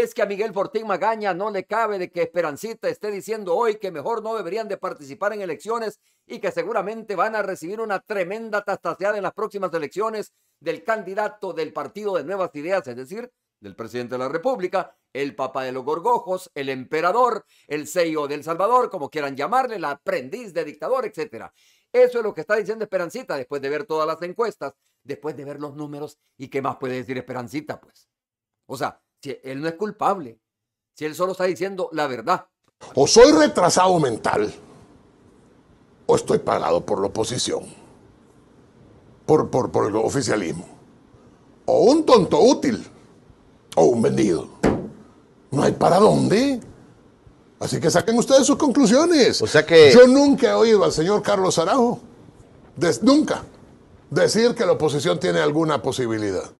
es que a Miguel Fortín Magaña no le cabe de que Esperancita esté diciendo hoy que mejor no deberían de participar en elecciones y que seguramente van a recibir una tremenda tastaseada en las próximas elecciones del candidato del Partido de Nuevas Ideas, es decir, del presidente de la República, el papa de los gorgojos, el emperador, el sello del Salvador, como quieran llamarle, el aprendiz de dictador, etc. Eso es lo que está diciendo Esperancita después de ver todas las encuestas, después de ver los números y qué más puede decir Esperancita, pues. O sea, si él no es culpable, si él solo está diciendo la verdad. O soy retrasado mental, o estoy pagado por la oposición, por, por, por el oficialismo. O un tonto útil, o un vendido. No hay para dónde. Así que saquen ustedes sus conclusiones. Yo nunca he oído al señor Carlos Arajo, nunca, decir que la oposición tiene alguna posibilidad.